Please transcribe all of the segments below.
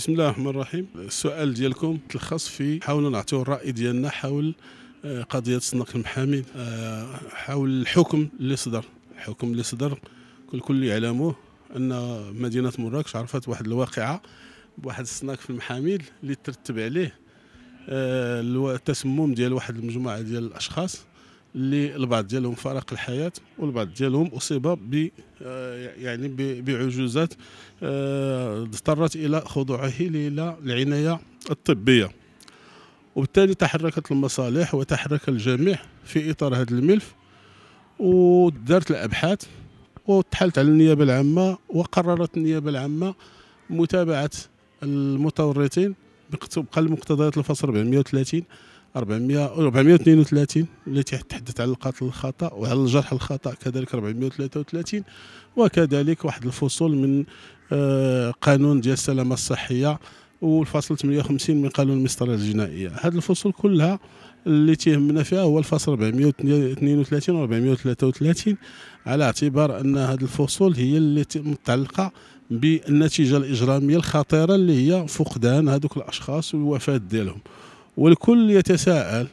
بسم الله الرحمن الرحيم السؤال ديالكم تلخص في حاولوا نعطيو الراي ديالنا حول آه، قضيه صندوق المحامي آه، حول الحكم اللي صدر الحكم اللي صدر الكل يعلموه ان مدينه مراكش عرفت واحد الواقعه بواحد الصناك في المحاميل اللي ترتب عليه آه، التسمم ديال واحد المجموعه ديال الاشخاص اللي البعض ديالهم فارق الحياه والبعض ديالهم اصيب ب يعني بعجوزات آه، اضطرت الى خضوعه للعنايه الطبيه وبالتالي تحركت المصالح وتحرك الجميع في اطار هذا الملف ودارت الابحاث وتحلت على النيابه العامه وقررت النيابه العامه متابعه المتورطين بقل مقتضيات الفصل 430 400 432 التي تحدث على القتل الخطا وعلى الجرح الخطا كذلك 433 وكذلك واحد الفصول من آه، قانون ديال السلامه الصحيه والفصل 58 من قانون المسطره الجنائيه هذه الفصول كلها اللي تيهمنا فيها هو الفصل 432 و 433 على اعتبار ان هذه الفصول هي اللي متعلقه بالنتيجه الاجراميه الخطيره اللي هي فقدان هذوك الاشخاص والوفاه ديالهم والكل يتساءل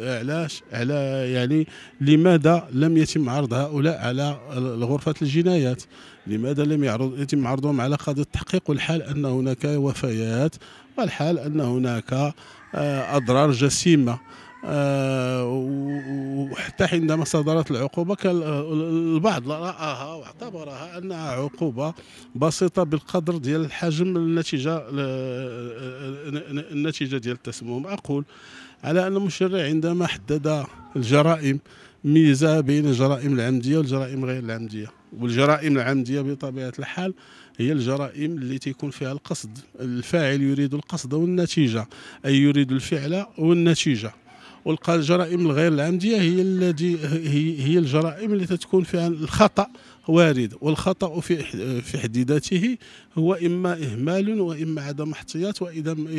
علاش على يعني لماذا لم يتم عرض هؤلاء على غرفة الجنايات لماذا لم يعرض يتم عرضهم على قاضي التحقيق والحال أن هناك وفيات والحال أن هناك آه، أضرار جسيمة آه، وحتى عندما صدرت العقوبة كان البعض رآها واعتبرها أنها عقوبة بسيطة بالقدر ديال الحجم النتيجة النتيجة ديال التسمم أقول على أن المشرع عندما حدد الجرائم ميزة بين الجرائم العمدية والجرائم غير العمدية والجرائم العمدية بطبيعة الحال هي الجرائم اللي تيكون فيها القصد الفاعل يريد القصد والنتيجة أي يريد الفعل والنتيجة والجرائم الغير العمديه هي التي هي, هي الجرائم التي تكون فيها الخطا وارد والخطا في في حد ذاته هو اما اهمال واما عدم احتياط واما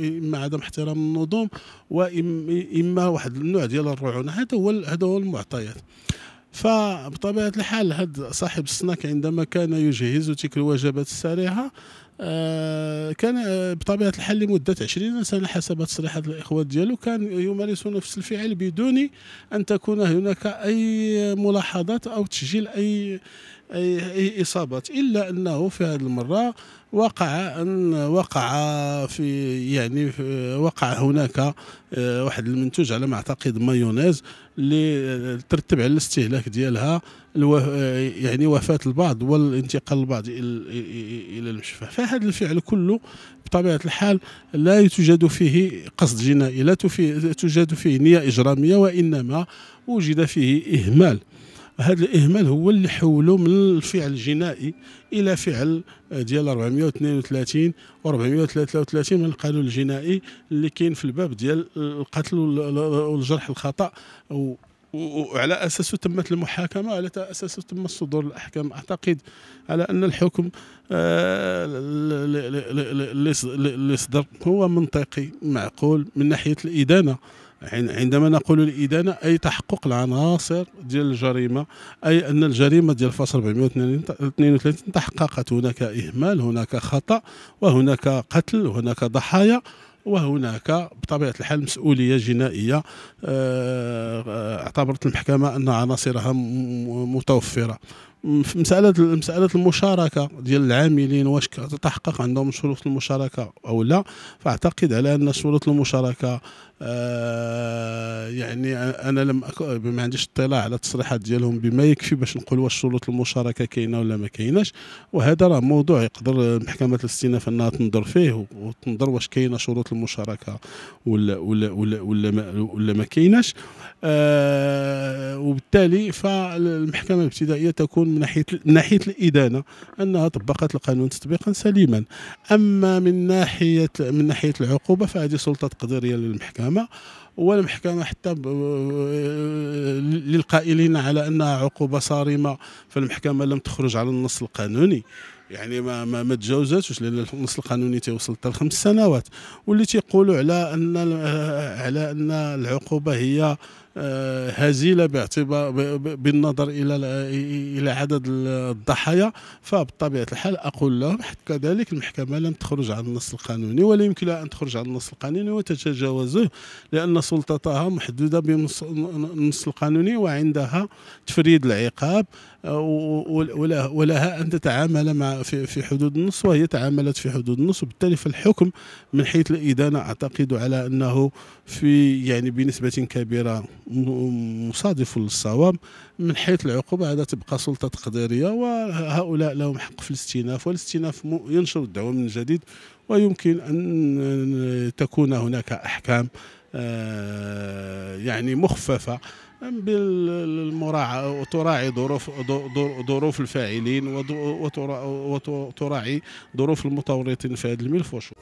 اما عدم احترام النظم واما واحد النوع ديال الرعونه هذا هو هذا هو المعطيات فبطبيعه الحال هذا صاحب السناك عندما كان يجهز تلك الوجبات السريعه آه، كان آه، بطبيعه الحال لمده 20 سنه حسب تصريحات الاخوه ديالو كان يمارسون نفس الفعل بدون ان تكون هناك اي ملاحظات او تسجيل اي أي إصابات إلا أنه في هذه المرة وقع أن وقع في يعني في وقع هناك آه، واحد المنتوج على ما أعتقد مايونيز اللي ترتب على الاستهلاك ديالها آه، يعني وفاة البعض والانتقال البعض إلى المشفى فهذا الفعل كله بطبيعة الحال لا يوجد فيه قصد جنائي لا توجد فيه نية إجرامية وإنما وجد فيه إهمال هذا الاهمال هو اللي حولوا من الفعل الجنائي الى فعل ديال 432 و 433 من القانون الجنائي اللي كاين في الباب ديال القتل والجرح الخطا وعلى اساسه تمت المحاكمه على اساسه تم صدور الاحكام اعتقد على ان الحكم اللي صدر هو منطقي معقول من ناحيه الادانه عندما نقول الإدانة أي تحقق العناصر ديال الجريمة أي أن الجريمة ديال الفصل 432 تحققت هناك إهمال هناك خطأ وهناك قتل هناك ضحايا وهناك بطبيعه الحال مسؤوليه جنائيه آه، اعتبرت المحكمه ان عناصرها متوفره في مساله مساله المشاركه ديال العاملين واش تتحقق عندهم شروط المشاركه او لا فاعتقد على ان شروط المشاركه آه يعني انا لم ما عنديش اطلاع على التصريحات ديالهم بما يكفي باش نقول واش شروط المشاركه كاينه ولا ما كايناش وهذا راه موضوع يقدر محكمه الاستئناف انها تنظر فيه وتنظر واش كاينه شروط المشاركه ولا ولا ولا ولا ما, ولا ما كايناش آه وبالتالي فالمحكمه الابتدائيه تكون من ناحيه من ناحيه الادانه انها طبقت القانون تطبيقا سليما اما من ناحيه من ناحيه العقوبه فهذه سلطه تقديريه للمحكمه والمحكمة حتى للقائلين على أنها عقوبة صارمة فالمحكمة لم تخرج على النص القانوني يعني ما ما, ما تجاوزاتش لان النص القانوني تيوصل حتى لخمس سنوات واللي تيقولوا على ان على ان العقوبه هي هزيله آه، باعتبار بالنظر الى الى عدد الضحايا فبطبيعه الحال اقول لهم حتى كذلك المحكمه لم تخرج عن النص القانوني ولا يمكن ان تخرج عن النص القانوني وتتجاوزه لان سلطتها محدوده بالنص القانوني وعندها تفريد العقاب آه، ولها ان تتعامل مع في حدود النص وهي تعاملت في حدود النص وبالتالي فالحكم من حيث الادانه اعتقد على انه في يعني بنسبه كبيره مصادف للصواب من حيث العقوبة هذا تبقى سلطة تقديرية وهؤلاء لهم حق في الاستئناف والاستئناف ينشر الدعوة من جديد ويمكن أن تكون هناك أحكام آه، يعني مخففة بالمراعاة وتراعي ظروف ظروف الفاعلين وتراعي ظروف المتورطين في هذا الملف